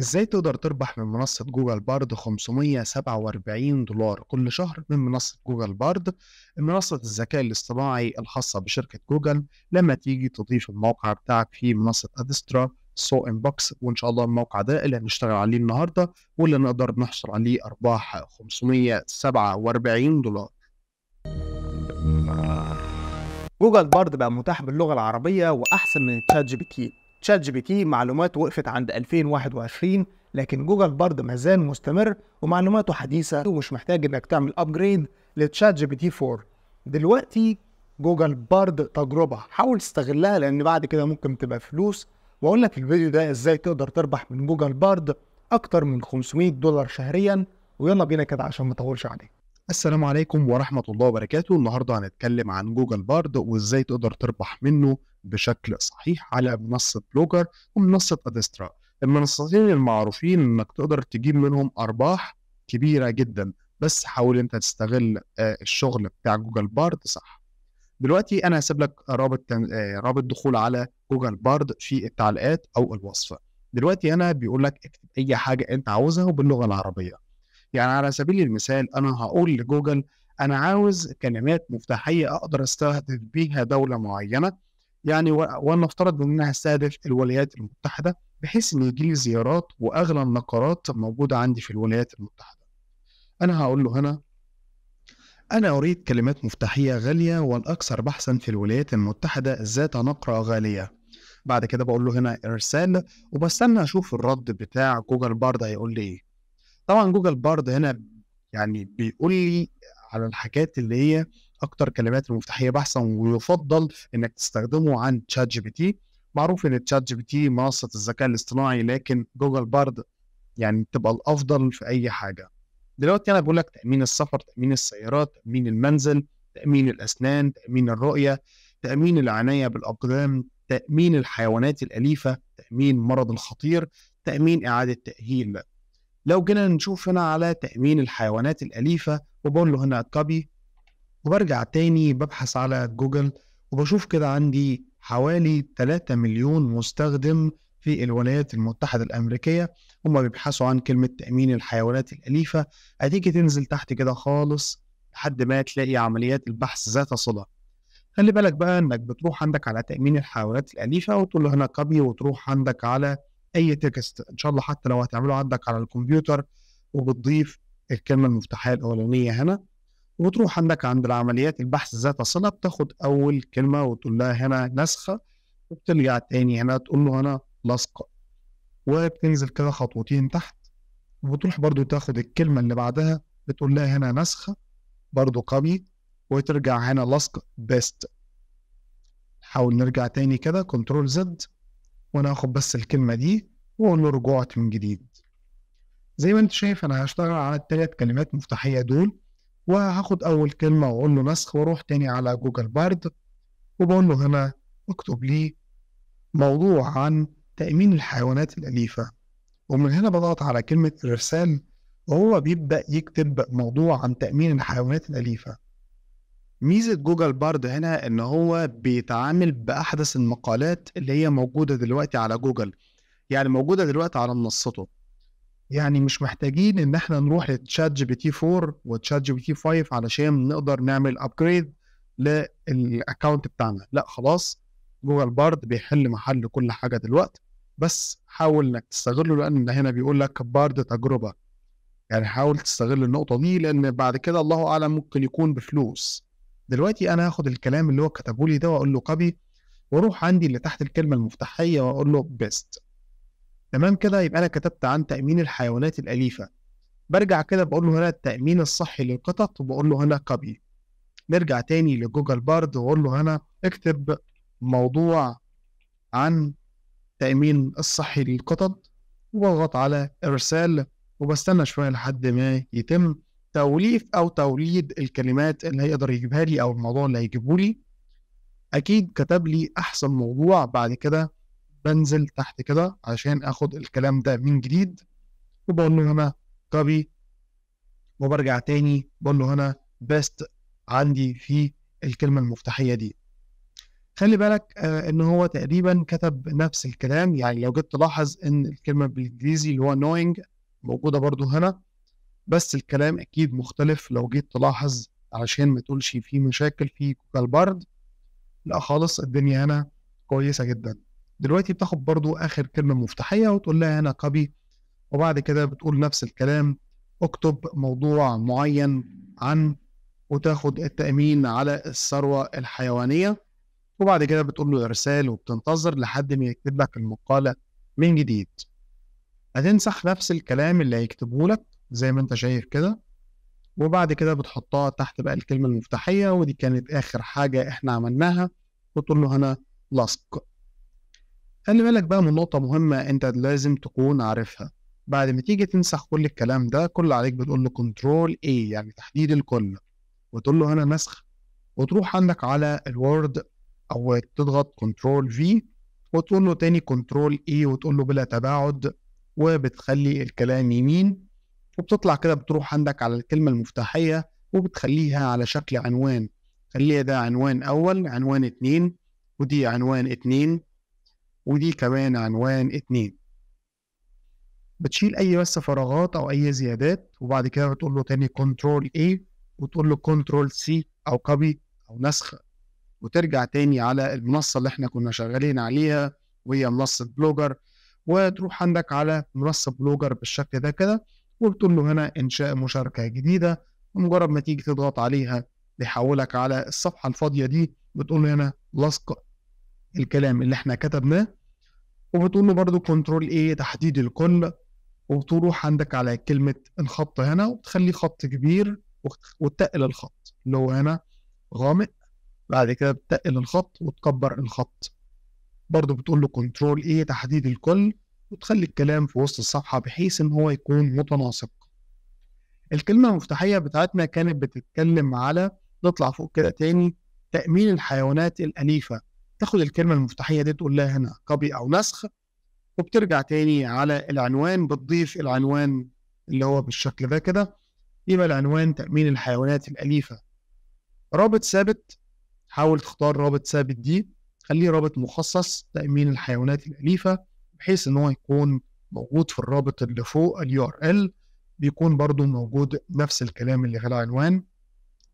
ازاي تقدر تربح من منصة جوجل بارد 547 دولار كل شهر من منصة جوجل بارد منصة الذكاء الاصطناعي الخاصة بشركة جوجل لما تيجي تضيف الموقع بتاعك في منصة ادسترا سو ان بوكس وان شاء الله الموقع ده اللي هنشتغل عليه النهارده واللي نقدر نحصل عليه ارباح 547 دولار جوجل بارد بقى متاح باللغة العربية وأحسن من تشات جي بي تي تشات جي بي تي معلومات وقفت عند 2021 لكن جوجل برضه ما زال مستمر ومعلوماته حديثة ومش محتاج انك تعمل ابجريد لتشات جي بي تي 4 دلوقتي جوجل بارد تجربة حاول تستغلها لان بعد كده ممكن تبقى فلوس واقول لك في الفيديو ده ازاي تقدر تربح من جوجل بارد اكتر من 500 دولار شهريا ويلا بينا كده عشان ما اطولش عليك السلام عليكم ورحمة الله وبركاته النهاردة هنتكلم عن جوجل بارد وازاي تقدر تربح منه بشكل صحيح على منصة بلوجر ومنصة ادسترا المنصتين المعروفين انك تقدر تجيب منهم ارباح كبيرة جدا بس حاول انت تستغل آه، الشغل بتاع جوجل بارد صح دلوقتي انا هسيب لك رابط آه، رابط دخول على جوجل بارد في التعليقات او الوصف دلوقتي انا بيقول لك اكتب اي حاجة انت عاوزها وباللغة العربية يعني على سبيل المثال انا هقول لجوجل انا عاوز كلمات مفتاحيه اقدر استهدف بيها دوله معينه يعني ولنفترض ان انا هستهدف الولايات المتحده بحيث ان يجي لي زيارات واغلى النقرات موجوده عندي في الولايات المتحده انا هقول له هنا أنا أريد كلمات مفتاحية غالية والأكثر بحثا في الولايات المتحدة ذات نقرة غالية بعد كده بقول له هنا إرسال وبستنى أشوف الرد بتاع جوجل بارد هيقول لي إيه طبعا جوجل بارد هنا يعني بيقول لي على الحاجات اللي هي اكتر كلمات المفتاحيه بحثا ويفضل انك تستخدمه عن تشات جي بي تي معروف ان تشات جي بي تي منصه الذكاء الاصطناعي لكن جوجل بارد يعني تبقى الافضل في اي حاجه دلوقتي انا بقول لك تامين السفر تامين السيارات تامين المنزل تامين الاسنان تامين الرؤيه تامين العنايه بالاقدام تامين الحيوانات الاليفه تامين مرض الخطير تامين اعاده تاهيل لو جينا نشوف هنا على تأمين الحيوانات الأليفة وبقول له هنا كابي وبرجع تاني ببحث على جوجل وبشوف كده عندي حوالي 3 مليون مستخدم في الولايات المتحدة الأمريكية هم بيبحثوا عن كلمة تأمين الحيوانات الأليفة هتيجي تنزل تحت كده خالص لحد ما تلاقي عمليات البحث ذات صلة خلي بالك بقى انك بتروح عندك على تأمين الحيوانات الأليفة وتقول له هنا كابي وتروح عندك على اي تكست ان شاء الله حتى لو هتعمله عندك على الكمبيوتر وبتضيف الكلمه المفتاحيه الاولانيه هنا وتروح عندك عند العمليات البحث ذات صله بتاخد اول كلمه وتقول لها هنا نسخه وبترجع تاني هنا تقول له هنا لاصقه وبتنزل كده خطوتين تحت وبتروح برضو تاخد الكلمه اللي بعدها بتقول لها هنا نسخه برضو قبي وترجع هنا لصق بيست نحاول نرجع تاني كده كنترول زد وانا اخد بس الكلمه دي واقول له رجعت من جديد زي ما انت شايف انا هشتغل على التلات كلمات مفتاحيه دول وهاخد اول كلمه واقول له نسخ واروح تاني على جوجل بارد وبقول له هنا اكتب لي موضوع عن تامين الحيوانات الاليفه ومن هنا بضغط على كلمه ارسال وهو بيبدا يكتب موضوع عن تامين الحيوانات الاليفه ميزه جوجل بارد هنا ان هو بيتعامل باحدث المقالات اللي هي موجوده دلوقتي على جوجل يعني موجوده دلوقتي على منصته يعني مش محتاجين ان احنا نروح لتشات جي بي تي 4 وتشات جي بي تي 5 علشان نقدر نعمل ابجريد للاكونت بتاعنا لا خلاص جوجل بارد بيحل محل كل حاجه دلوقتي بس حاول انك تستغله لان هنا بيقول لك بارد تجربه يعني حاول تستغل النقطه دي لان بعد كده الله اعلم ممكن يكون بفلوس دلوقتي انا هاخد الكلام اللي هو كتبه لي ده واقول له كوبي واروح عندي اللي تحت الكلمه المفتاحيه واقول له بيست تمام كده يبقى انا كتبت عن تامين الحيوانات الاليفه برجع كده بقول له هنا التامين الصحي للقطط وبقول له هنا كوبي نرجع تاني لجوجل بارد واقول له هنا اكتب موضوع عن التامين الصحي للقطط واضغط على ارسال وبستنى شويه لحد ما يتم توليف او توليد الكلمات اللي هيقدر يجيبها لي او الموضوع اللي هيجيبه لي اكيد كتب لي احسن موضوع بعد كده بنزل تحت كده عشان اخد الكلام ده من جديد وبقول له هنا كوبي وبرجع تاني بقول له هنا بيست عندي في الكلمة المفتاحية دي خلي بالك آه ان هو تقريبا كتب نفس الكلام يعني لو جيت تلاحظ ان الكلمة بالانجليزي اللي هو knowing موجودة برضو هنا بس الكلام اكيد مختلف لو جيت تلاحظ علشان ما تقولش في مشاكل في جوجل بارد لا خالص الدنيا هنا كويسه جدا دلوقتي بتاخد برضو اخر كلمه مفتاحيه وتقول لها انا كوبي وبعد كده بتقول نفس الكلام اكتب موضوع معين عن وتاخد التامين على الثروه الحيوانيه وبعد كده بتقول له ارسال وبتنتظر لحد ما يكتب لك المقاله من جديد هتنسخ نفس الكلام اللي هيكتبه لك زي ما انت شايف كده وبعد كده بتحطها تحت بقى الكلمة المفتاحية ودي كانت آخر حاجة إحنا عملناها وتقول له هنا لصق خلي بالك بقى من نقطة مهمة أنت لازم تكون عارفها بعد ما تيجي تنسخ كل الكلام ده كل عليك بتقول له كنترول اي يعني تحديد الكل وتقول له هنا نسخ وتروح عندك على الوورد أو تضغط كنترول في وتقول له تاني كنترول اي وتقول له بلا تباعد وبتخلي الكلام يمين وبتطلع كده بتروح عندك على الكلمة المفتاحية وبتخليها على شكل عنوان خليها ده عنوان أول عنوان اتنين ودي عنوان اتنين ودي كمان عنوان اتنين بتشيل أي بس فراغات أو أي زيادات وبعد كده بتقول له تاني كنترول A وتقول له كنترول C أو كوبي أو نسخ وترجع تاني على المنصة اللي احنا كنا شغالين عليها وهي منصة بلوجر وتروح عندك على منصة بلوجر بالشكل ده كده وبتقول له هنا انشاء مشاركه جديده مجرد ما تيجي تضغط عليها بيحولك على الصفحه الفاضيه دي بتقول له هنا لصق الكلام اللي احنا كتبناه وبتقول له برده كنترول ايه تحديد الكل وبتروح عندك على كلمه الخط هنا وتخلي خط كبير وتقل الخط اللي هو هنا غامق بعد كده بتقل الخط وتكبر الخط برضه بتقول له كنترول ايه تحديد الكل وتخلي الكلام في وسط الصفحة بحيث إن هو يكون متناسق الكلمة المفتاحية بتاعتنا كانت بتتكلم على نطلع فوق كده تاني تأمين الحيوانات الأليفة تاخد الكلمة المفتاحية دي تقول لها هنا كوبي أو نسخ وبترجع تاني على العنوان بتضيف العنوان اللي هو بالشكل ده كده يبقى العنوان تأمين الحيوانات الأليفة رابط ثابت حاول تختار رابط ثابت دي خليه رابط مخصص تأمين الحيوانات الأليفة بحيث ان هو يكون موجود في الرابط اللي فوق اليو ار ال بيكون برضو موجود نفس الكلام اللي في العنوان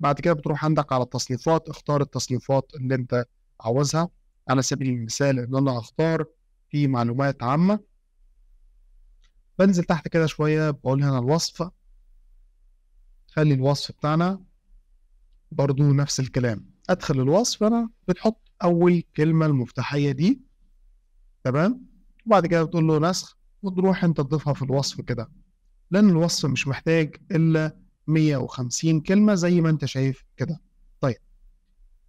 بعد كده بتروح عندك على التصنيفات اختار التصنيفات اللي انت عاوزها على سبيل المثال ان انا اختار في معلومات عامة بنزل تحت كده شوية بقول هنا الوصف خلي الوصف بتاعنا برضو نفس الكلام ادخل الوصف انا بتحط اول كلمة المفتاحية دي تمام وبعد كده بتقول له نسخ وتروح انت تضيفها في الوصف كده لان الوصف مش محتاج الا 150 كلمه زي ما انت شايف كده طيب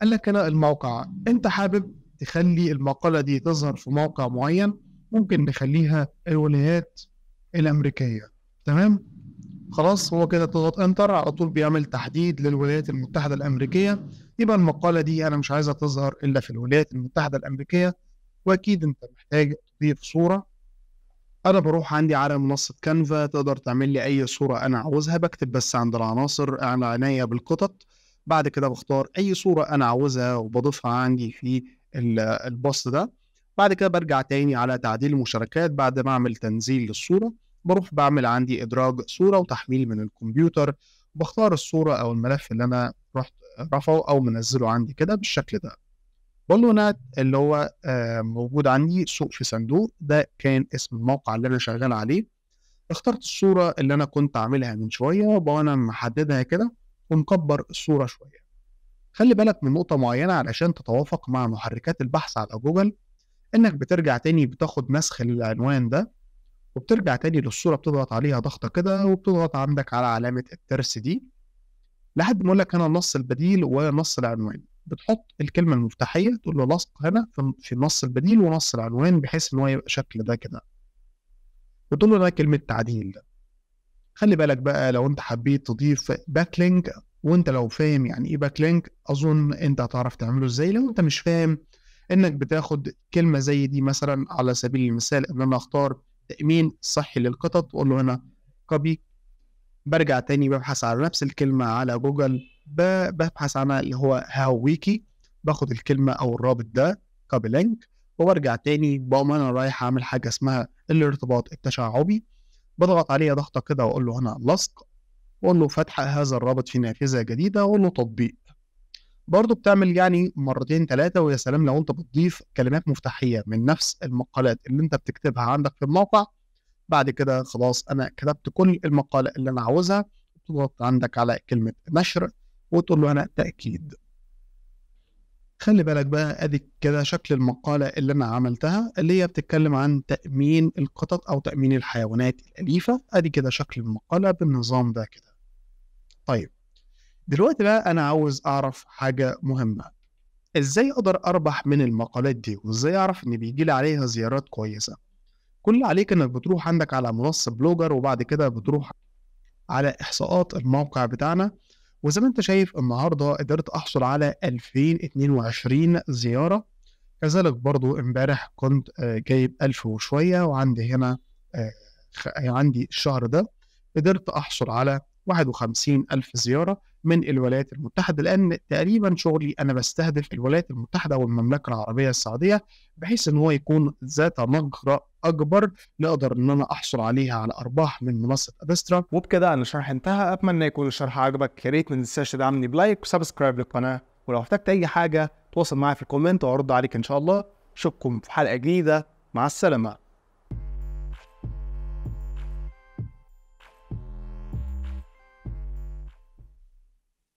قال لك هنا الموقع انت حابب تخلي المقاله دي تظهر في موقع معين ممكن نخليها الولايات الامريكيه تمام خلاص هو كده تضغط انتر على طول بيعمل تحديد للولايات المتحده الامريكيه يبقى المقاله دي انا مش عايزها تظهر الا في الولايات المتحده الامريكيه واكيد انت محتاج دي صورة أنا بروح عندي على منصة كانفا تقدر تعمل لي أي صورة أنا عاوزها بكتب بس عند العناصر أنا عناية بالقطط بعد كده بختار أي صورة أنا عاوزها وبضيفها عندي في البوست ده بعد كده برجع تاني على تعديل المشاركات بعد ما أعمل تنزيل للصورة بروح بعمل عندي إدراج صورة وتحميل من الكمبيوتر بختار الصورة أو الملف اللي أنا رحت رفعه أو منزله عندي كده بالشكل ده بالونات اللي هو آه، موجود عندي سوق في صندوق ده كان اسم الموقع اللي انا شغال عليه اخترت الصورة اللي انا كنت عاملها من شوية وانا محددها كده ومكبر الصورة شوية خلي بالك من نقطة معينة علشان تتوافق مع محركات البحث على جوجل انك بترجع تاني بتاخد نسخ للعنوان ده وبترجع تاني للصورة بتضغط عليها ضغطة كده وبتضغط عندك على علامة الترس دي لحد ما اقول لك انا النص البديل ونص العنوان بتحط الكلمه المفتاحيه تقول له لصق هنا في نص البديل ونص العنوان بحيث ان هو يبقى شكل ده كده وتقول له ده كلمه تعديل خلي بالك بقى لو انت حبيت تضيف باك لينك وانت لو فاهم يعني ايه باك لينك اظن انت هتعرف تعمله ازاي لو انت مش فاهم انك بتاخد كلمه زي دي مثلا على سبيل المثال ان انا اختار تامين صحي للقطط واقول له هنا كوبي برجع تاني ببحث على نفس الكلمه على جوجل ببحث عنها اللي هو هاو ويكي باخد الكلمه او الرابط ده كابلينك وبرجع تاني بقوم انا رايح اعمل حاجه اسمها الارتباط التشعبي بضغط عليه ضغطه كده واقول له هنا لصق واقول له فتح هذا الرابط في نافذه جديده واقول له تطبيق برضه بتعمل يعني مرتين ثلاثه ويا سلام لو انت بتضيف كلمات مفتاحيه من نفس المقالات اللي انت بتكتبها عندك في الموقع بعد كده خلاص انا كتبت كل المقاله اللي انا عاوزها بتضغط عندك على كلمه نشر وتقول له انا تاكيد خلي بالك بقى ادي كده شكل المقاله اللي انا عملتها اللي هي بتتكلم عن تامين القطط او تامين الحيوانات الاليفه ادي كده شكل المقاله بالنظام ده كده طيب دلوقتي بقى انا عاوز اعرف حاجه مهمه ازاي اقدر اربح من المقالات دي وازاي اعرف ان بيجي لي عليها زيارات كويسه كل اللي عليك انك بتروح عندك على منصه بلوجر وبعد كده بتروح على احصاءات الموقع بتاعنا وزي ما انت شايف النهارده قدرت احصل على 2022 زياره كذلك برضو امبارح كنت آه، جايب 1000 وشويه وعندي هنا آه، عندي الشهر ده قدرت احصل على 51 ألف زيارة من الولايات المتحدة لأن تقريبا شغلي أنا بستهدف الولايات المتحدة والمملكة العربية السعودية بحيث إن هو يكون ذات مجرى أكبر نقدر إن أنا أحصل عليها على أرباح من منصة أدسترا وبكده أنا الشرح انتهى أتمنى يكون الشرح عجبك يا ريت ما تنساش تدعمني بلايك وسبسكرايب للقناة ولو احتجت أي حاجة تواصل معايا في الكومنت وأرد عليك إن شاء الله أشوفكم في حلقة جديدة مع السلامة